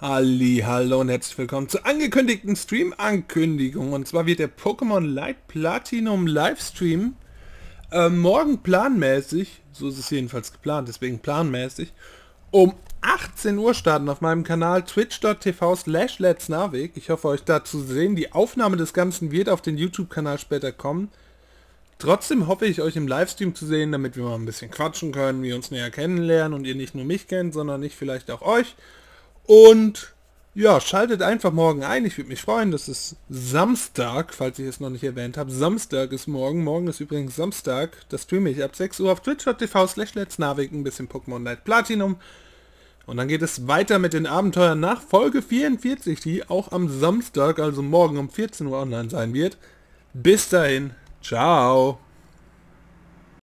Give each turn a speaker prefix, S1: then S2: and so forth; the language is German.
S1: Halli, hallo und herzlich willkommen zur angekündigten Stream-Ankündigung. Und zwar wird der Pokémon Light Platinum Livestream äh, morgen planmäßig, so ist es jedenfalls geplant, deswegen planmäßig, um 18 Uhr starten auf meinem Kanal twitch.tv slash letsnavik. Ich hoffe euch da zu sehen. Die Aufnahme des Ganzen wird auf den YouTube-Kanal später kommen. Trotzdem hoffe ich euch im Livestream zu sehen, damit wir mal ein bisschen quatschen können, wir uns näher kennenlernen und ihr nicht nur mich kennt, sondern ich vielleicht auch euch. Und ja, schaltet einfach morgen ein. Ich würde mich freuen. Das ist Samstag, falls ich es noch nicht erwähnt habe. Samstag ist morgen. Morgen ist übrigens Samstag. Das streame ich ab 6 Uhr auf twitch.tv slash letsnavik. Ein bisschen Pokémon Night Platinum. Und dann geht es weiter mit den Abenteuern nach Folge 44, die auch am Samstag, also morgen um 14 Uhr online sein wird. Bis dahin. Ciao.